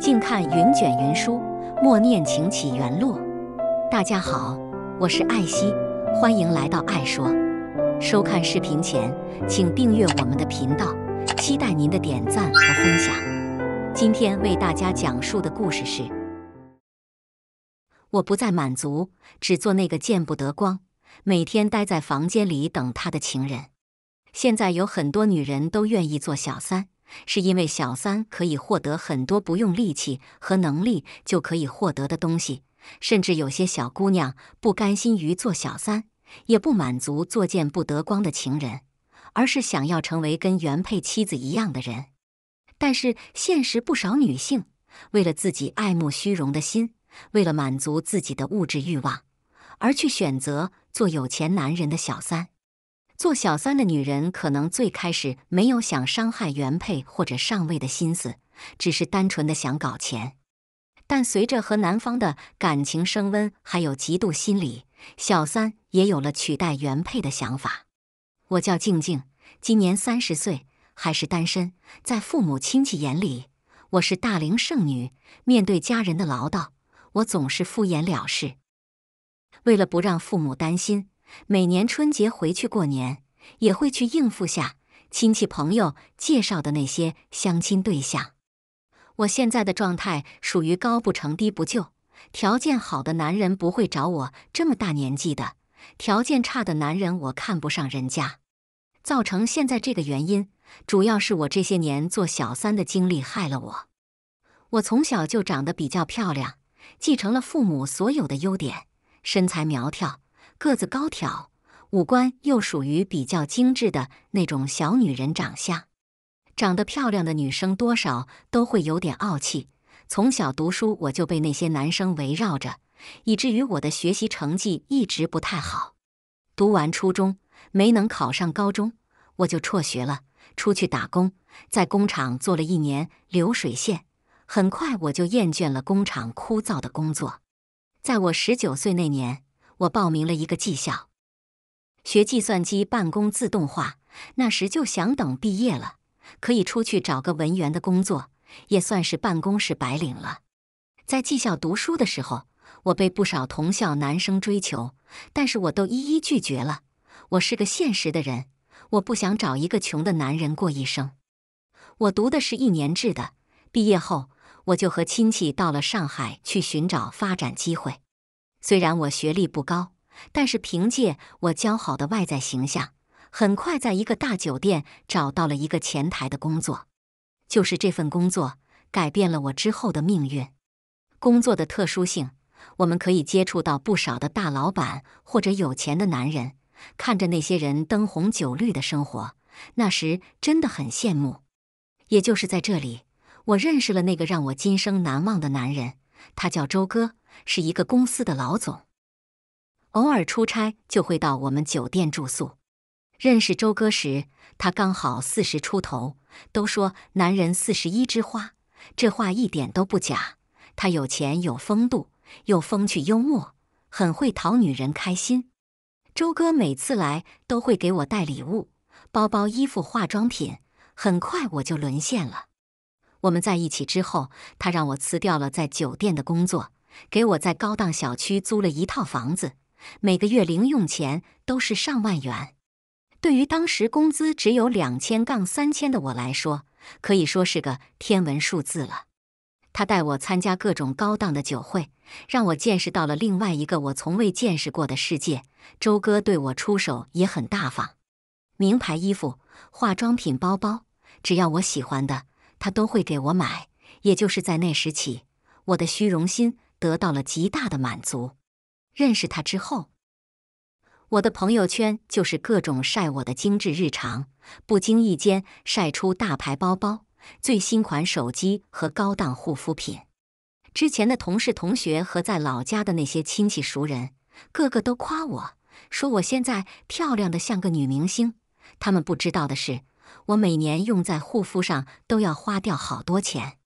静看云卷云舒，默念情起缘落。大家好，我是艾希，欢迎来到爱说。收看视频前，请订阅我们的频道，期待您的点赞和分享。今天为大家讲述的故事是：我不再满足，只做那个见不得光、每天待在房间里等他的情人。现在有很多女人都愿意做小三。是因为小三可以获得很多不用力气和能力就可以获得的东西，甚至有些小姑娘不甘心于做小三，也不满足做见不得光的情人，而是想要成为跟原配妻子一样的人。但是现实不少女性为了自己爱慕虚荣的心，为了满足自己的物质欲望，而去选择做有钱男人的小三。做小三的女人可能最开始没有想伤害原配或者上位的心思，只是单纯的想搞钱。但随着和男方的感情升温，还有嫉妒心理，小三也有了取代原配的想法。我叫静静，今年三十岁，还是单身。在父母亲戚眼里，我是大龄剩女。面对家人的唠叨，我总是敷衍了事。为了不让父母担心。每年春节回去过年，也会去应付下亲戚朋友介绍的那些相亲对象。我现在的状态属于高不成低不就，条件好的男人不会找我这么大年纪的，条件差的男人我看不上人家。造成现在这个原因，主要是我这些年做小三的经历害了我。我从小就长得比较漂亮，继承了父母所有的优点，身材苗条。个子高挑，五官又属于比较精致的那种小女人长相。长得漂亮的女生多少都会有点傲气。从小读书，我就被那些男生围绕着，以至于我的学习成绩一直不太好。读完初中没能考上高中，我就辍学了，出去打工，在工厂做了一年流水线。很快我就厌倦了工厂枯燥的工作。在我十九岁那年。我报名了一个技校，学计算机办公自动化。那时就想，等毕业了，可以出去找个文员的工作，也算是办公室白领了。在技校读书的时候，我被不少同校男生追求，但是我都一一拒绝了。我是个现实的人，我不想找一个穷的男人过一生。我读的是一年制的，毕业后我就和亲戚到了上海去寻找发展机会。虽然我学历不高，但是凭借我姣好的外在形象，很快在一个大酒店找到了一个前台的工作。就是这份工作改变了我之后的命运。工作的特殊性，我们可以接触到不少的大老板或者有钱的男人，看着那些人灯红酒绿的生活，那时真的很羡慕。也就是在这里，我认识了那个让我今生难忘的男人，他叫周哥。是一个公司的老总，偶尔出差就会到我们酒店住宿。认识周哥时，他刚好四十出头，都说男人四十一枝花，这话一点都不假。他有钱，有风度，又风趣幽默，很会讨女人开心。周哥每次来都会给我带礼物，包包、衣服、化妆品，很快我就沦陷了。我们在一起之后，他让我辞掉了在酒店的工作。给我在高档小区租了一套房子，每个月零用钱都是上万元。对于当时工资只有两千杠三千的我来说，可以说是个天文数字了。他带我参加各种高档的酒会，让我见识到了另外一个我从未见识过的世界。周哥对我出手也很大方，名牌衣服、化妆品、包包，只要我喜欢的，他都会给我买。也就是在那时起，我的虚荣心。得到了极大的满足。认识他之后，我的朋友圈就是各种晒我的精致日常，不经意间晒出大牌包包、最新款手机和高档护肤品。之前的同事、同学和在老家的那些亲戚熟人，个个都夸我说我现在漂亮的像个女明星。他们不知道的是，我每年用在护肤上都要花掉好多钱。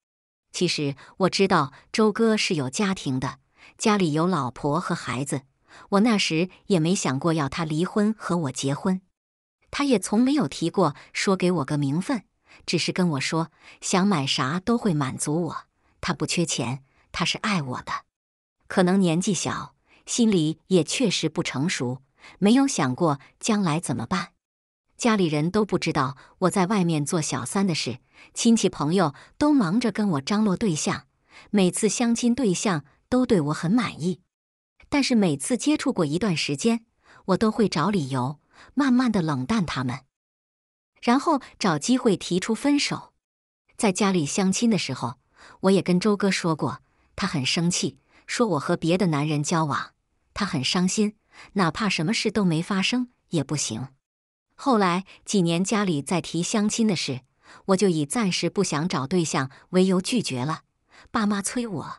其实我知道周哥是有家庭的，家里有老婆和孩子。我那时也没想过要他离婚和我结婚，他也从没有提过说给我个名分，只是跟我说想买啥都会满足我。他不缺钱，他是爱我的。可能年纪小，心里也确实不成熟，没有想过将来怎么办。家里人都不知道我在外面做小三的事，亲戚朋友都忙着跟我张罗对象，每次相亲对象都对我很满意，但是每次接触过一段时间，我都会找理由，慢慢的冷淡他们，然后找机会提出分手。在家里相亲的时候，我也跟周哥说过，他很生气，说我和别的男人交往，他很伤心，哪怕什么事都没发生也不行。后来几年，家里再提相亲的事，我就以暂时不想找对象为由拒绝了。爸妈催我，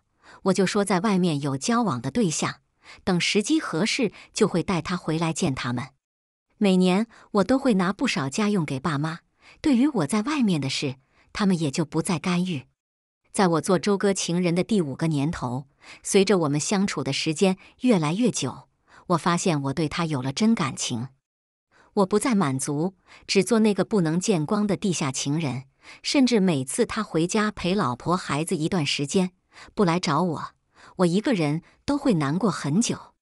我就说在外面有交往的对象，等时机合适就会带他回来见他们。每年我都会拿不少家用给爸妈。对于我在外面的事，他们也就不再干预。在我做周哥情人的第五个年头，随着我们相处的时间越来越久，我发现我对他有了真感情。我不再满足，只做那个不能见光的地下情人。甚至每次他回家陪老婆孩子一段时间，不来找我，我一个人都会难过很久。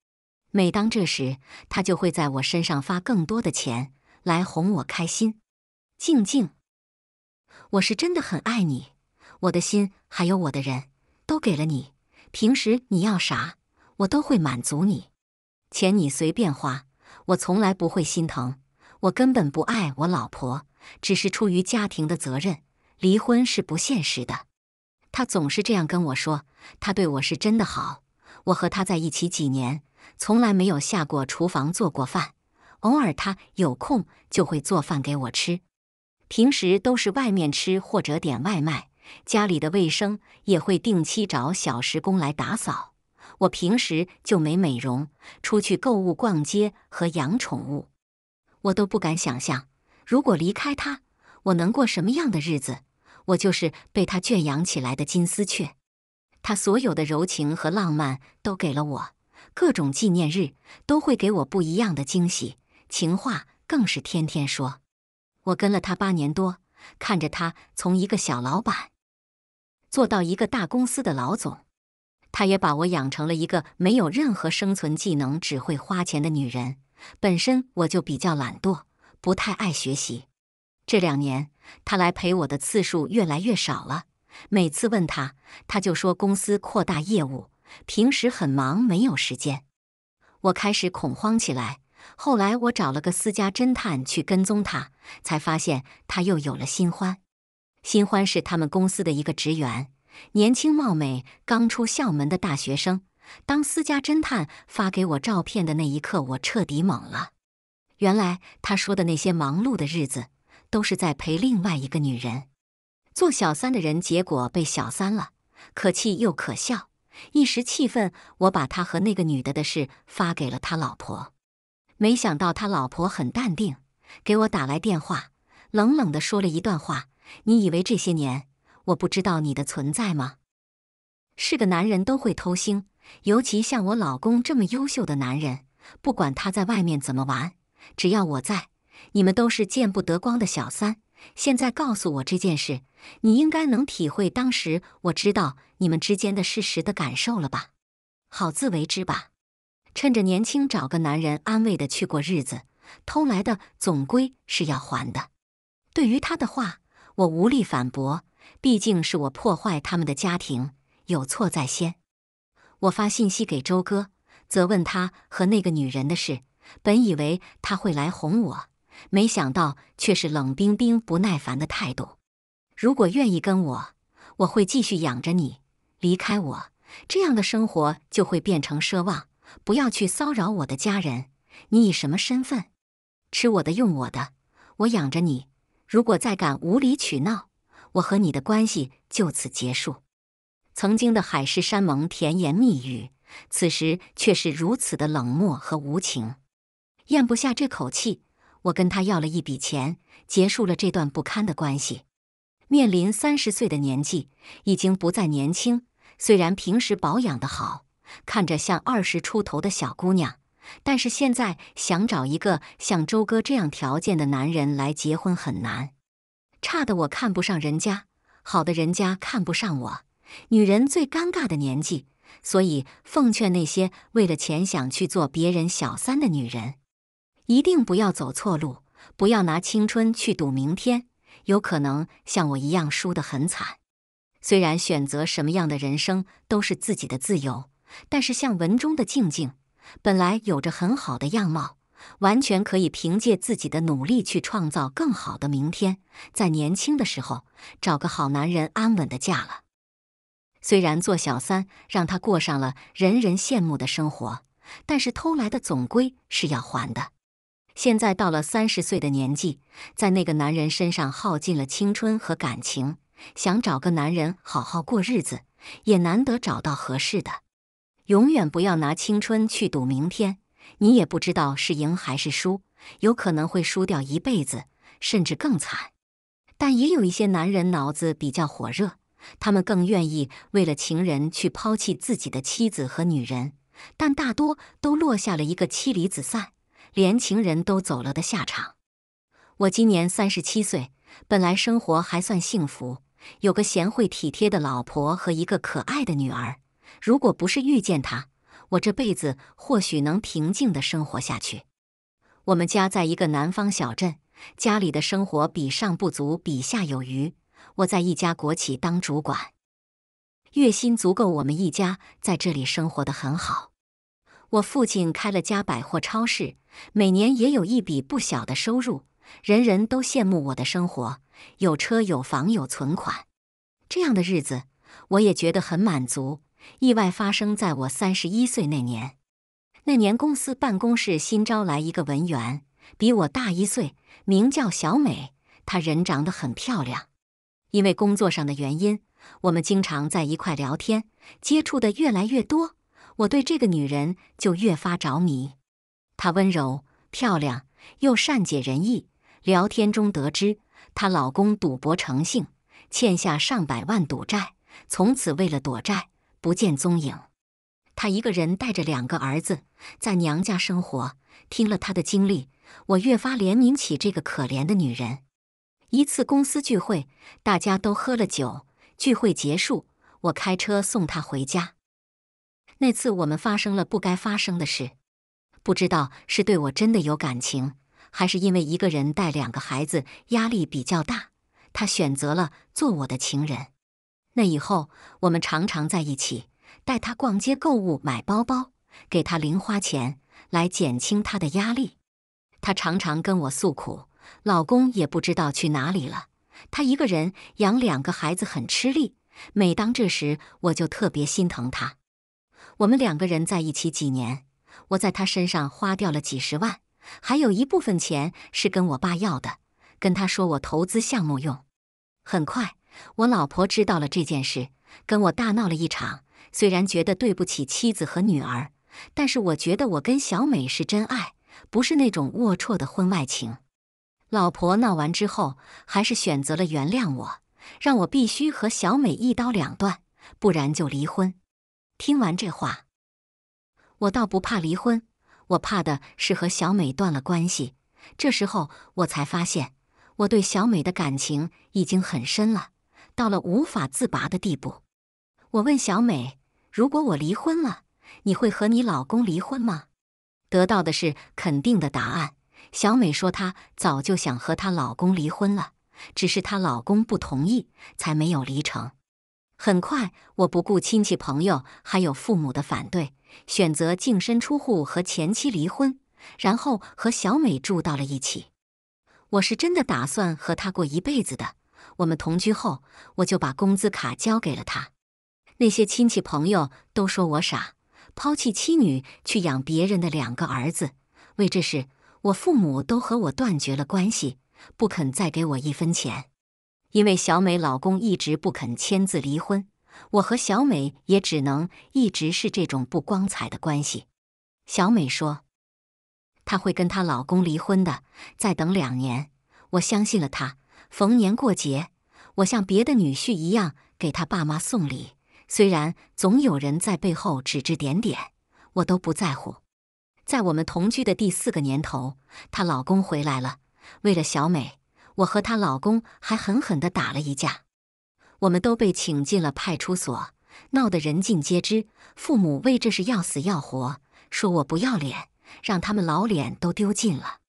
每当这时，他就会在我身上发更多的钱来哄我开心。静静，我是真的很爱你，我的心还有我的人都给了你。平时你要啥，我都会满足你，钱你随便花，我从来不会心疼。我根本不爱我老婆，只是出于家庭的责任，离婚是不现实的。他总是这样跟我说，他对我是真的好。我和他在一起几年，从来没有下过厨房做过饭，偶尔他有空就会做饭给我吃，平时都是外面吃或者点外卖。家里的卫生也会定期找小时工来打扫。我平时就没美容，出去购物逛街和养宠物。我都不敢想象，如果离开他，我能过什么样的日子？我就是被他圈养起来的金丝雀，他所有的柔情和浪漫都给了我，各种纪念日都会给我不一样的惊喜，情话更是天天说。我跟了他八年多，看着他从一个小老板做到一个大公司的老总，他也把我养成了一个没有任何生存技能、只会花钱的女人。本身我就比较懒惰，不太爱学习。这两年，他来陪我的次数越来越少了。每次问他，他就说公司扩大业务，平时很忙，没有时间。我开始恐慌起来。后来我找了个私家侦探去跟踪他，才发现他又有了新欢。新欢是他们公司的一个职员，年轻貌美，刚出校门的大学生。当私家侦探发给我照片的那一刻，我彻底懵了。原来他说的那些忙碌的日子，都是在陪另外一个女人做小三的人，结果被小三了，可气又可笑。一时气愤，我把他和那个女的的事发给了他老婆。没想到他老婆很淡定，给我打来电话，冷冷的说了一段话：“你以为这些年我不知道你的存在吗？是个男人都会偷腥。”尤其像我老公这么优秀的男人，不管他在外面怎么玩，只要我在，你们都是见不得光的小三。现在告诉我这件事，你应该能体会当时我知道你们之间的事实的感受了吧？好自为之吧，趁着年轻找个男人安慰的去过日子，偷来的总归是要还的。对于他的话，我无力反驳，毕竟是我破坏他们的家庭，有错在先。我发信息给周哥，责问他和那个女人的事。本以为他会来哄我，没想到却是冷冰冰、不耐烦的态度。如果愿意跟我，我会继续养着你；离开我，这样的生活就会变成奢望。不要去骚扰我的家人。你以什么身份，吃我的，用我的，我养着你。如果再敢无理取闹，我和你的关系就此结束。曾经的海誓山盟、甜言蜜语，此时却是如此的冷漠和无情。咽不下这口气，我跟他要了一笔钱，结束了这段不堪的关系。面临三十岁的年纪，已经不再年轻。虽然平时保养的好，看着像二十出头的小姑娘，但是现在想找一个像周哥这样条件的男人来结婚很难。差的我看不上人家，好的人家看不上我。女人最尴尬的年纪，所以奉劝那些为了钱想去做别人小三的女人，一定不要走错路，不要拿青春去赌明天，有可能像我一样输得很惨。虽然选择什么样的人生都是自己的自由，但是像文中的静静，本来有着很好的样貌，完全可以凭借自己的努力去创造更好的明天。在年轻的时候，找个好男人安稳的嫁了。虽然做小三让他过上了人人羡慕的生活，但是偷来的总归是要还的。现在到了三十岁的年纪，在那个男人身上耗尽了青春和感情，想找个男人好好过日子，也难得找到合适的。永远不要拿青春去赌明天，你也不知道是赢还是输，有可能会输掉一辈子，甚至更惨。但也有一些男人脑子比较火热。他们更愿意为了情人去抛弃自己的妻子和女人，但大多都落下了一个妻离子散、连情人都走了的下场。我今年三十七岁，本来生活还算幸福，有个贤惠体贴的老婆和一个可爱的女儿。如果不是遇见她，我这辈子或许能平静地生活下去。我们家在一个南方小镇，家里的生活比上不足，比下有余。我在一家国企当主管，月薪足够我们一家在这里生活的很好。我父亲开了家百货超市，每年也有一笔不小的收入。人人都羡慕我的生活，有车有房有存款，这样的日子我也觉得很满足。意外发生在我三十一岁那年，那年公司办公室新招来一个文员，比我大一岁，名叫小美，她人长得很漂亮。因为工作上的原因，我们经常在一块聊天，接触的越来越多，我对这个女人就越发着迷。她温柔、漂亮，又善解人意。聊天中得知，她老公赌博成性，欠下上百万赌债，从此为了躲债不见踪影。她一个人带着两个儿子在娘家生活。听了她的经历，我越发怜悯起这个可怜的女人。一次公司聚会，大家都喝了酒。聚会结束，我开车送他回家。那次我们发生了不该发生的事。不知道是对我真的有感情，还是因为一个人带两个孩子压力比较大，他选择了做我的情人。那以后，我们常常在一起，带他逛街购物、买包包，给他零花钱，来减轻他的压力。他常常跟我诉苦。老公也不知道去哪里了，他一个人养两个孩子很吃力。每当这时，我就特别心疼他。我们两个人在一起几年，我在他身上花掉了几十万，还有一部分钱是跟我爸要的，跟他说我投资项目用。很快，我老婆知道了这件事，跟我大闹了一场。虽然觉得对不起妻子和女儿，但是我觉得我跟小美是真爱，不是那种龌龊的婚外情。老婆闹完之后，还是选择了原谅我，让我必须和小美一刀两断，不然就离婚。听完这话，我倒不怕离婚，我怕的是和小美断了关系。这时候，我才发现我对小美的感情已经很深了，到了无法自拔的地步。我问小美：“如果我离婚了，你会和你老公离婚吗？”得到的是肯定的答案。小美说：“她早就想和她老公离婚了，只是她老公不同意，才没有离成。很快，我不顾亲戚朋友还有父母的反对，选择净身出户和前妻离婚，然后和小美住到了一起。我是真的打算和她过一辈子的。我们同居后，我就把工资卡交给了她。那些亲戚朋友都说我傻，抛弃妻女去养别人的两个儿子，为这事。”我父母都和我断绝了关系，不肯再给我一分钱，因为小美老公一直不肯签字离婚，我和小美也只能一直是这种不光彩的关系。小美说，她会跟她老公离婚的，再等两年。我相信了她。逢年过节，我像别的女婿一样给她爸妈送礼，虽然总有人在背后指指点点，我都不在乎。在我们同居的第四个年头，她老公回来了。为了小美，我和她老公还狠狠地打了一架。我们都被请进了派出所，闹得人尽皆知。父母为这事要死要活，说我不要脸，让他们老脸都丢尽了。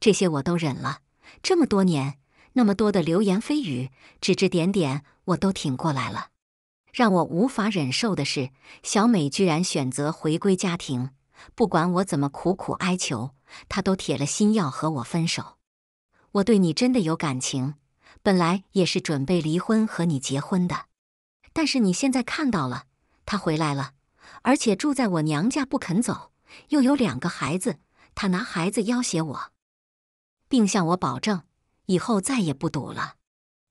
这些我都忍了，这么多年，那么多的流言蜚语、指指点点，我都挺过来了。让我无法忍受的是，小美居然选择回归家庭。不管我怎么苦苦哀求，他都铁了心要和我分手。我对你真的有感情，本来也是准备离婚和你结婚的。但是你现在看到了，他回来了，而且住在我娘家不肯走，又有两个孩子，他拿孩子要挟我，并向我保证以后再也不赌了。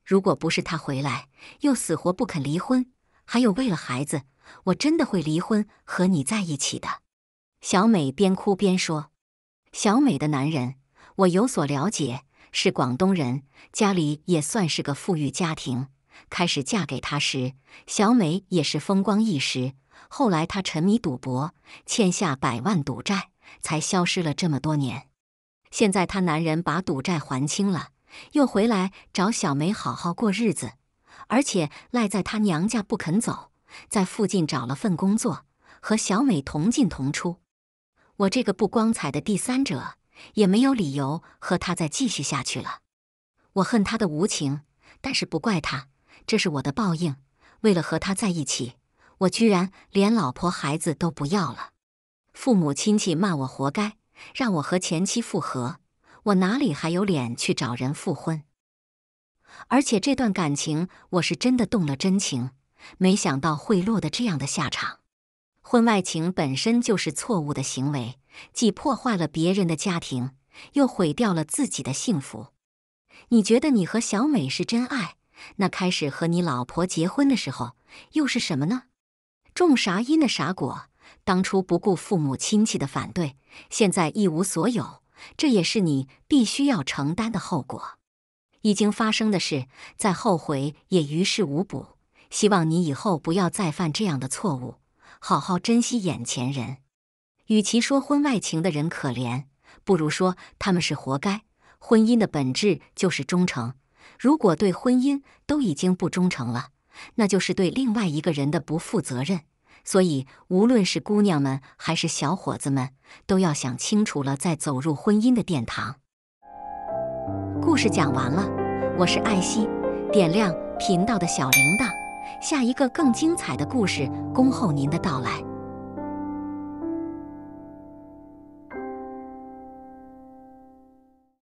如果不是他回来，又死活不肯离婚，还有为了孩子，我真的会离婚和你在一起的。小美边哭边说：“小美的男人，我有所了解，是广东人，家里也算是个富裕家庭。开始嫁给他时，小美也是风光一时。后来他沉迷赌博，欠下百万赌债，才消失了这么多年。现在她男人把赌债还清了，又回来找小美好好过日子，而且赖在她娘家不肯走，在附近找了份工作，和小美同进同出。”我这个不光彩的第三者也没有理由和他再继续下去了。我恨他的无情，但是不怪他，这是我的报应。为了和他在一起，我居然连老婆孩子都不要了。父母亲戚骂我活该，让我和前妻复合，我哪里还有脸去找人复婚？而且这段感情我是真的动了真情，没想到会落得这样的下场。婚外情本身就是错误的行为，既破坏了别人的家庭，又毁掉了自己的幸福。你觉得你和小美是真爱？那开始和你老婆结婚的时候又是什么呢？种啥因的啥果？当初不顾父母亲戚的反对，现在一无所有，这也是你必须要承担的后果。已经发生的事，再后悔也于事无补。希望你以后不要再犯这样的错误。好好珍惜眼前人，与其说婚外情的人可怜，不如说他们是活该。婚姻的本质就是忠诚，如果对婚姻都已经不忠诚了，那就是对另外一个人的不负责任。所以，无论是姑娘们还是小伙子们，都要想清楚了再走入婚姻的殿堂。故事讲完了，我是艾希，点亮频道的小铃铛。下一个更精彩的故事，恭候您的到来。